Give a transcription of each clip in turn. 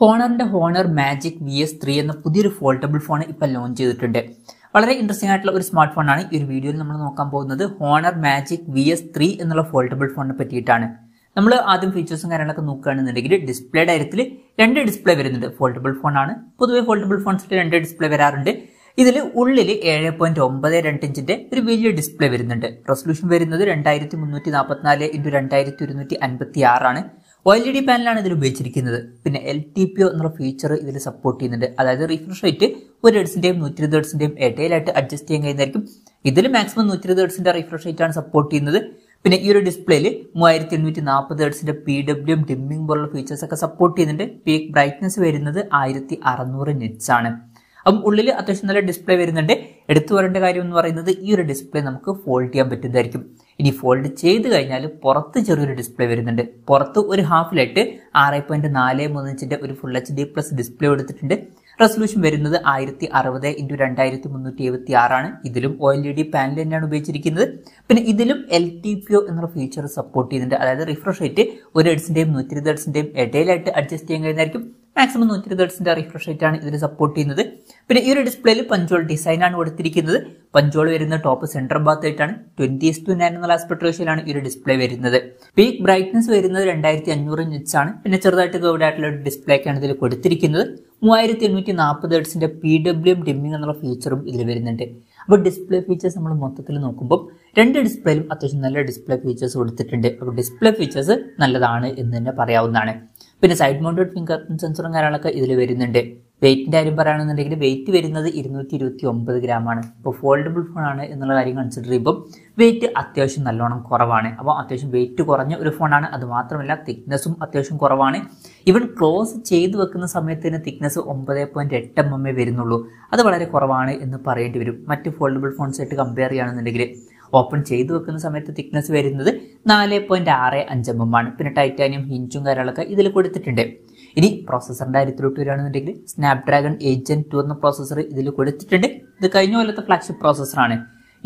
ഹോണറിന്റെ Honor Magic V S three എന്ന പുതിയൊരു foldable phone ഇപ്പോൾ ലോഞ്ച് ചെയ്തിട്ടുണ്ട് വളരെ ഇൻട്രസ്റ്റിംഗ് ആയിട്ടുള്ള ഒരു സ്മാർട്ട് ഫോണാണ് ഈ ഒരു വീഡിയോയിൽ നമ്മൾ നോക്കാൻ പോകുന്നത് Honor Magic V S three എന്നുള്ള ഫോൾഡബിൾ ഫോണിനെ പറ്റിയിട്ടാണ് നമ്മൾ ആദ്യം ഫീച്ചേഴ്സും കാര്യങ്ങളൊക്കെ നോക്കുകയാണെന്നുണ്ടെങ്കിൽ ഡിസ്പ്ലേ കാര്യത്തിൽ രണ്ട് ഡിസ്പ്ലേ വരുന്നുണ്ട് ഫോൾഡബിൾ ഫോണാണ് പൊതുവേ ഫോൾഡബിൾ ഫോൺസിൽ രണ്ട് ഡിസ്പ്ലേ വരാറുണ്ട് ഇതിൽ ഉള്ളിൽ ഏഴ് പോയിന്റ് ഒമ്പത് രണ്ട് ഇഞ്ചിന്റെ ഒരു വലിയ ഡിസ്പ്ലേ വരുന്നുണ്ട് റെസൊല്യൂഷൻ വരുന്നത് രണ്ടായിരത്തി മുന്നൂറ്റി നാൽപ്പത്തിനാല് ഇൻറ്റു രണ്ടായിരത്തി ഒരുന്നൂറ്റി അൻപത്തി ആറാണ് ഒ എൽ ഇ ഡി പാനലാണ് ഇതിൽ ഉപയോഗിച്ചിരിക്കുന്നത് പിന്നെ എൽ ടി പി ഒ എന്നുള്ള ഫീച്ചർ ഇതിൽ സപ്പോർട്ട് ചെയ്യുന്നുണ്ട് അതായത് റിഫ്രഷ് റേറ്റ് ഒരു എഡ്സിൻ്റെയും നൂറ്റി ഇരുപത് എഡ്സിൻ്റെയും ഇടയിലായിട്ട് അഡ്ജസ്റ്റ് ചെയ്യാൻ കഴിയുന്നതായിരിക്കും ഇതിൽ മാക്സിമം നൂറ്റി ഇരുപത് എഡ്സിൻ്റെ റിഫ്രഷ് റേറ്റ് ആണ് സപ്പോർട്ട് ചെയ്യുന്നത് പിന്നെ ഈ ഒരു ഡിസ്പ്ലേയിൽ മൂവായിരത്തി എണ്ണൂറ്റി നാൽപ്പത് ഹെഡ്സിന്റെ പി ഡബ്ല്യു എം ഡിമ്മിംഗ് പോലുള്ള ഫീച്ചേഴ്സ് ഒക്കെ സപ്പോർട്ട് ചെയ്യുന്നുണ്ട് പീക്ക് ബ്രൈറ്റ്നസ് വരുന്നത് ആയിരത്തി അറുന്നൂറ് നിറ്റ്സ് ആണ് അപ്പം ഉള്ളിൽ അത്യാവശ്യം നല്ല ഡിസ്പ്ലേ വരുന്നുണ്ട് എടുത്തു വരേണ്ട കാര്യം എന്ന് പറയുന്നത് ഈ ഒരു ഡിസ്പ്ലേ നമുക്ക് ഫോൾഡ് ചെയ്യാൻ പറ്റുന്നതായിരിക്കും ഇനി ഫോൾഡ് ചെയ്ത് കഴിഞ്ഞാൽ പുറത്ത് ചെറിയൊരു ഡിസ്പ്ലേ വരുന്നുണ്ട് പുറത്ത് ഒരു ലൈറ്റ് ആറ് പോയിന്റ് നാല് മൂന്ന് ഇഞ്ചിന്റെ ഒരു full H D plus display എടുത്തിട്ടുണ്ട് റെസൊല്യൂഷൻ വരുന്നത് ആയിരത്തി അറുപത് ഇൻറ്റു രണ്ടായിരത്തി മുന്നൂറ്റി എഴുപത്തി ആറാണ് ഇതിലും O L E D panel തന്നെയാണ് ഉപയോഗിച്ചിരിക്കുന്നത് പിന്നെ ഇതിലും എൽ ടി പി ഒ എന്നുള്ള ഫീച്ചർ സപ്പോർട്ട് ചെയ്യുന്നുണ്ട് അതായത് റിഫ്രഷ് റേറ്റ് ഒരു എഡ്സിൻ്റെയും നൂറ്റി ഇരുപത് എഡ്സിൻ്റെയും ഇടയിലായിട്ട് അഡ്ജസ്റ്റ് ചെയ്യാൻ കഴിയുന്നതായിരിക്കും മാക്സിമം നൂറ്റി ഇരുപത് എഡ്സിൻ്റെ റിഫ്രഷ് ആണ് ഇതിൽ സപ്പോർട്ട് ചെയ്യുന്നത് പിന്നെ ഈ ഒരു ഡിസ്പ്ലേയിൽ പഞ്ചോൾ ഡിസൈനാണ് കൊടുത്തിരിക്കുന്നത് പഞ്ചോൾ വരുന്ന ടോപ്പ് സെൻട്രൽ ഭാഗത്തായിട്ടാണ് ട്വന്റി എസ് ടു നയൻ എന്നുള്ള ആസ്പെക്ട് റേഷ്യയിലാണ് ഈ ഒരു ഡിസ്പ്ലേ വരുന്നത് പീക്ക് ബ്രൈറ്റ്നസ് വരുന്നത് രണ്ടായിരത്തി അഞ്ഞൂറ് നിറ്റ്സ് ആണ് പിന്നെ ചെറുതായിട്ട് ഗൗഡ് ആയിട്ടുള്ള ഒരു ഡിസ്പ്ലേക്കാണ് ഇതിൽ കൊടുത്തിരിക്കുന്നത് മൂവായിരത്തി എണ്ണൂറ്റി നാൽപ്പത് എഡ്സിന്റെ പി ഡബ്ല്യു എം ഡിമ്മിംഗ് എന്നുള്ള ഫീച്ചറും ഇതിൽ വരുന്നുണ്ട് അപ്പോൾ ഡിസ്പ്ലേ ഫീച്ചേഴ്സ് നമ്മൾ മൊത്തത്തിൽ നോക്കുമ്പോൾ രണ്ട് ഡിസ്പ്ലേയിലും അത്യാവശ്യം നല്ല ഡിസ്പ്ലേ ഫീച്ചേഴ്സ് കൊടുത്തിട്ടുണ്ട് അപ്പോൾ ഡിസ്പ്ലേ ഫീച്ചേഴ്സ് നല്ലതാണ് എന്ന് തന്നെ പറയാവുന്നതാണ് പിന്നെ സൈഡ് മൗണ്ടഡ് ഫിംഗർ സെൻസറും കാര്യങ്ങളൊക്കെ ഇതിൽ വരുന്നുണ്ട് വെയിറ്റിൻ്റെ കാര്യം പറയുകയാണെന്നുണ്ടെങ്കിൽ വെയിറ്റ് വരുന്നത് ഇരുന്നൂറ്റി ഇരുപത്തി ഒമ്പത് ഗ്രാമാണ് ഇപ്പോൾ ഫോൾഡബിൾ ഫോണാണ് എന്നുള്ള കാര്യം കൺസിഡർ ചെയ്യുമ്പോൾ വെയിറ്റ് അത്യാവശ്യം നല്ലോണം കുറവാണ് അപ്പോൾ അത്യാവശ്യം വെയിറ്റ് കുറഞ്ഞ ഒരു ഫോണാണ് അത് മാത്രമല്ല തിക്നെസ്സും അത്യാവശ്യം കുറവാണ് ഇവൻ ക്ലോസ് ചെയ്ത് വെക്കുന്ന സമയത്ത് തന്നെ തിക്നെസ് ഒമ്പത് പോയിൻറ്റ് എട്ട് എം എം എ വരുന്നുള്ളൂ അത് വളരെ കുറവാണ് എന്ന് പറയേണ്ടി വരും മറ്റ് ഫോൾഡബിൾ ഫോൺസായിട്ട് കമ്പയർ ചെയ്യുകയാണെന്നുണ്ടെങ്കിൽ ഓപ്പൺ ചെയ്ത് വെക്കുന്ന സമയത്ത് തിക്നെസ് വരുന്നത് നാല് പോയിൻറ്റ് ആറ് അഞ്ച് എം എം ആണ് പിന്നെ ടൈറ്റാനിയം ഹിഞ്ചും കാര്യങ്ങളൊക്കെ ഇതിൽ കൊടുത്തിട്ടുണ്ട് ഇനി പ്രോസസ്സറിൻ്റെ കാര്യത്തിലോട്ട് വരികയാണെന്നുണ്ടെങ്കിൽ സ്നാപ്ഡ്രാഗൺ ഏജന്റ് ടു എന്ന പ്രോസസ്സർ ഇതിൽ കൊടുത്തിട്ടുണ്ട് ഇത് കഴിഞ്ഞ കൊല്ലത്തെ ഫ്ലാഗ്ഷിപ്പ് പ്രോസസ്സറാണ്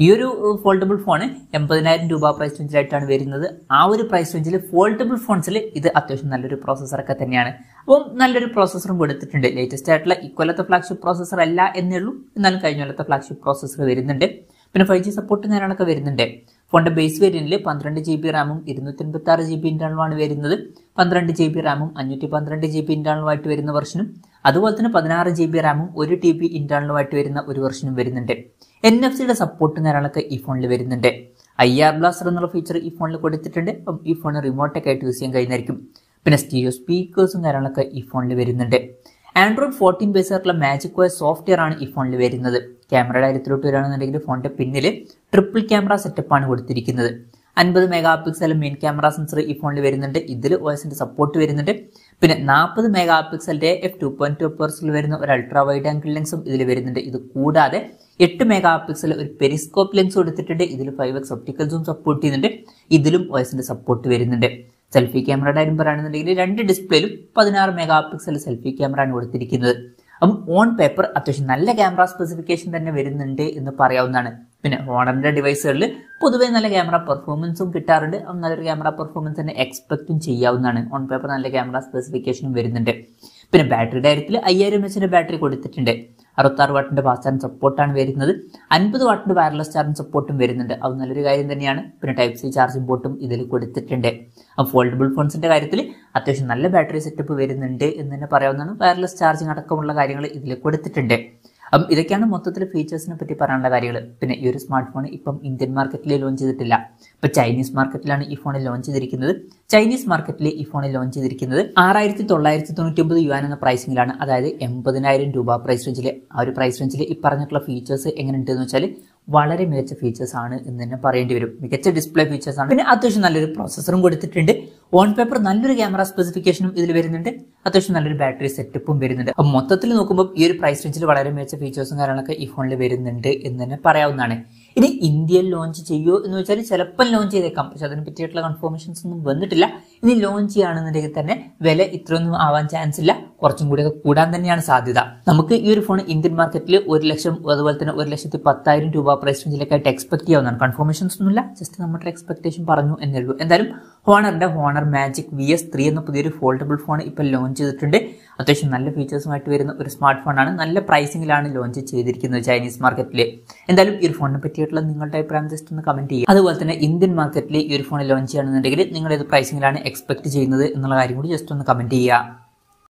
ഈ ഒരു ഫോൾഡബിൾ ഫോൺ എൺപതിനായിരം രൂപ പ്രൈസ് റേഞ്ചിലായിട്ടാണ് വരുന്നത് ആ ഒരു പ്രൈസ് റേഞ്ചിൽ ഫോൾഡബിൾ ഫോൺസിൽ ഇത് അത്യാവശ്യം നല്ലൊരു പ്രോസസ്സറൊക്കെ തന്നെയാണ് അപ്പം നല്ലൊരു പ്രോസസ്സറും കൊടുത്തിട്ടുണ്ട് ലേറ്റസ്റ്റ് ആയിട്ടുള്ള ഇക്കൊല്ലത്തെ ഫ്ലാഗ്ഷിപ്പ് പ്രോസസ്സർ അല്ല എന്നേ ഉള്ളൂ എന്നാലും കഴിഞ്ഞ കൊല്ലത്തെ ഫ്ലാഗ്ഷിപ്പ് പ്രോസസ്സർ വരുന്നുണ്ട് പിന്നെ ഫൈവ് ജി സപ്പോർട്ട് നേരാണൊക്കെ വരുന്നുണ്ട് ഫോണിൻ്റെ ബേസ് വേരിയൻറ്റിൽ പന്ത്രണ്ട് ജി ബി റാമും ഇരുന്നൂറ്റി എൺപത്തി ആറ് ജി ബി ഇൻറ്റേണലുമാണ് വരുന്നത് പന്ത്രണ്ട് ജി ബി റാമും അഞ്ഞൂറ്റി പന്ത്രണ്ട് ജി ബി ഇൻറ്റേണലുമായിട്ട് വരുന്ന വെർഷനും അതുപോലെ തന്നെ പതിനാറ് ജി ബി റാമും ഒരു ടി ബി ഇൻറ്റേണലുമായിട്ട് വരുന്ന ഒരു വെർഷനും വരുന്നുണ്ട് എൻ എഫ് സിയുടെ സപ്പോർട്ട് നേരാളൊക്കെ ഈ ഫോണിൽ വരുന്നുണ്ട് ഐ ആർ ബ്ലാസ്റ്റർ എന്നുള്ള ഫീച്ചർ ഈ ഫോണിൽ കൊടുത്തിട്ടുണ്ട് അപ്പം ഈ ഫോൺ റിമോട്ടൊക്കെ ആയിട്ട് യൂസ് ചെയ്യാൻ കഴിയുന്നതായിരിക്കും പിന്നെ സ്റ്റീരിയോ സ്പീക്കേഴ്സും കാര്യങ്ങളൊക്കെ ഈ ഫോണിൽ വരുന്നുണ്ട് ആൻഡ്രോയിഡ് ഫോർട്ടീൻ ബേസ് ആയിട്ടുള്ള മാജിക് വയർ സോഫ്റ്റ്വെയർ ആണ് ഈ ഫോണിൽ വരുന്നത് ക്യാമറയുടെ കാര്യത്തിലോട്ട് വരികയാണെന്നുണ്ടെങ്കിൽ ഫോണിന്റെ പിന്നിൽ ട്രിപ്പിൾ ക്യാമറ സെറ്റപ്പ് ആണ് കൊടുത്തിരിക്കുന്നത് അൻപത് mega pixel main camera sensor ഈ ഫോണിൽ വരുന്നുണ്ട് ഇതിൽ വോയിസിന്റെ സപ്പോർട്ട് വരുന്നുണ്ട് പിന്നെ നാൽപ്പത് മെഗാ പിക്സലിന്റെ എഫ് ടു പോയിന്റ് ടു പേഴ്സിൽ വരുന്ന ഒരു അൾട്രാ വൈഡ് ആംഗിൾ ലെൻസും ഇതിൽ വരുന്നുണ്ട് ഇത് കൂടാതെ എട്ട് മെഗാ പിക്സൽ ഒരു പെരിസ്കോപ്പ് ലെൻസ് കൊടുത്തിട്ടുണ്ട് ഇതിൽ ഫൈവ് എക്സ് ഒപ്റ്റിക്കൽസും സപ്പോർട്ട് ചെയ്യുന്നുണ്ട് ഇതിലും വോയിസിന്റെ സപ്പോർട്ട് വരുന്നുണ്ട് സെൽഫി ക്യാമറയുടെ കാര്യം പറയുകയാണെന്നുണ്ടെങ്കിൽ രണ്ട് ഡിസ്പ്ലേയിലും പതിനാറ് മെഗാ പിക്സൽ സെൽഫി ക്യാമറ ആണ് കൊടുത്തിരിക്കുന്നത് അപ്പം ഓൺ പേപ്പർ അത്യാവശ്യം നല്ല ക്യാമറ സ്പെസിഫിക്കേഷൻ തന്നെ വരുന്നുണ്ട് എന്ന് പറയാവുന്നതാണ് പിന്നെ ഓണറിന്റെ ഡിവൈസുകളിൽ പൊതുവെ നല്ല ക്യാമറ പെർഫോമൻസും കിട്ടാറുണ്ട് നല്ലൊരു ക്യാമറ പെർഫോമൻസ് തന്നെ എക്സ്പെക്റ്റും ചെയ്യാവുന്നതാണ് ഓൺ പേപ്പർ നല്ല ക്യാമറ സ്പെസിഫിക്കേഷനും വരുന്നുണ്ട് പിന്നെ ബാറ്ററിയുടെ കാര്യത്തിൽ അയ്യായിരം എച്ചിന്റെ ബാറ്ററി കൊടുത്തിട്ടുണ്ട് അറുപത്താറ് വാട്ടിന്റെ ഫാസ്റ്റ് ചാർജ് സപ്പോർട്ടാണ് വരുന്നത് അൻപത് വാട്ടിന്റെ വയർലെസ് ചാർജിങ് സപ്പോർട്ടും വരുന്നുണ്ട് അത് നല്ലൊരു കാര്യം തന്നെയാണ് പിന്നെ ടൈപ്പ് സി ചാർജിംഗ് പോർട്ടും ഇതിൽ കൊടുത്തിട്ടുണ്ട് ഫോൾഡബിൾ ഫോൺസിന്റെ കാര്യത്തിൽ അത്യാവശ്യം നല്ല ബാറ്ററി സെറ്റപ്പ് വരുന്നുണ്ട് എന്ന് തന്നെ പറയാവുന്നതാണ് വയർലെസ് ചാർജിങ് അടക്കമുള്ള കാര്യങ്ങൾ ഇതിൽ കൊടുത്തിട്ടുണ്ട് അപ്പം ഇതൊക്കെയാണ് മൊത്തത്തിൽ ഫീച്ചേഴ്സിനെ പറ്റി പറയാനുള്ള കാര്യങ്ങൾ പിന്നെ ഈ ഒരു സ്മാർട്ട് ഫോൺ ഇപ്പം ഇന്ത്യൻ മാർക്കറ്റിൽ ലോഞ്ച് ചെയ്തിട്ടില്ല ഇപ്പം ചൈനീസ് മാർക്കറ്റിലാണ് ഈ ഫോണിൽ ലോഞ്ച് ചെയ്തിരിക്കുന്നത് ചൈനീസ് മാർക്കറ്റിൽ ഈ ഫോണിൽ ലോഞ്ച് ചെയ്തിരിക്കുന്നത് ആറായിരത്തി തൊള്ളായിരത്തി തൊണ്ണൂറ്റി യുവാൻ എന്ന പ്രൈസിംഗിലാണ് അതായത് എൺപതിനായിരം രൂപ പ്രൈസ് റേഞ്ചിൽ ആ ഒരു പ്രൈസ് റേഞ്ചിൽ ഈ പറഞ്ഞിട്ടുള്ള ഫീച്ചേഴ്സ് എങ്ങനെയുണ്ടെന്ന് വെച്ചാൽ വളരെ മികച്ച ഫീച്ചേഴ്സ് ആണ് എന്ന് തന്നെ പറയേണ്ടി വരും മികച്ച ഡിസ്പ്ലേ ഫീച്ചേഴ്സ് ആണ് പിന്നെ അത്യാവശ്യം നല്ലൊരു പ്രോസസ്സറും കൊടുത്തിട്ടുണ്ട് ഓൺ പേപ്പർ നല്ലൊരു ക്യാമറ സ്പെസിഫിക്കേഷനും ഇതിൽ വരുന്നുണ്ട് അത്യാവശ്യം നല്ലൊരു ബാറ്ററി സെറ്റപ്പും വരുന്നുണ്ട് അപ്പൊ മൊത്തത്തിൽ നോക്കുമ്പോൾ ഈ ഒരു പ്രൈസ് റേഞ്ചിൽ വളരെ മികച്ച ഫീച്ചേഴ്സും കാര്യങ്ങളൊക്കെ ഈ ഫോണിൽ വരുന്നുണ്ട് എന്ന് തന്നെ പറയാവുന്നതാണ് ഇനി ഇന്ത്യയിൽ ലോഞ്ച് ചെയ്യുമോ എന്ന് വെച്ചാൽ ചിലപ്പം ലോഞ്ച് ചെയ്തേക്കാം പക്ഷെ അതിനെ പറ്റിയിട്ടുള്ള കൺഫോർമേഷൻസ് ഒന്നും വന്നിട്ടില്ല ഇനി ലോഞ്ച് ചെയ്യുകയാണെന്നുണ്ടെങ്കിൽ തന്നെ വില ഇത്രയൊന്നും ആവാൻ ചാൻസ് ഇല്ല കുറച്ചും കൂടി കൂടാൻ തന്നെയാണ് സാധ്യത നമുക്ക് ഈ ഒരു ഫോൺ ഇന്ത്യൻ മാർക്കറ്റിൽ ഒരു ലക്ഷം അതുപോലെ തന്നെ ഒരു ലക്ഷത്തി പത്തായിരം രൂപ പ്രൈസ് റേഞ്ചിലേക്കായിട്ട് എക്സ്പെക്ട് ചെയ്യാവുന്നതാണ് കൺഫോർമേഷൻസ് ഒന്നുമില്ല ജസ്റ്റ് നമ്മുടെ എക്സ്പെക്ടേഷൻ പറഞ്ഞു എന്നേ ഉള്ളൂ എന്തായാലും ഹോണറിന്റെ Honor Magic V S three എന്ന പുതിയൊരു ഫോൾഡബിൾ ഫോൺ ഇപ്പോൾ ലോഞ്ച് ചെയ്തിട്ടുണ്ട് അത്യാവശ്യം നല്ല ഫീച്ചേഴ്സുമായിട്ട് വരുന്ന ഒരു സ്മാർട്ട് ഫോണാണ് നല്ല പ്രൈസിങ്ങിലാണ് ലോഞ്ച് ചെയ്തിരിക്കുന്നത് ചൈനീസ് മാർക്കറ്റിൽ എന്തായാലും ഈ ഒരു ഫോണിനെ പറ്റിയിട്ടുള്ള നിങ്ങളുടെ അഭിപ്രായം ജസ്റ്റ് ഒന്ന് കമൻറ്റ് ചെയ്യുക അതുപോലെ തന്നെ ഇന്ത്യൻ മാർക്കറ്റിൽ ഈ ഒരു ഫോൺ ലോഞ്ച് ചെയ്യണമെന്നുണ്ടെങ്കിൽ നിങ്ങൾ ഏത് പ്രൈസിങ്ങിലാണ് എക്സ്പെക്ട് ചെയ്യുന്നത് എന്നുള്ള കാര്യം കൂടി ജസ്റ്റ് ഒന്ന് കമൻറ്റ് ചെയ്യുക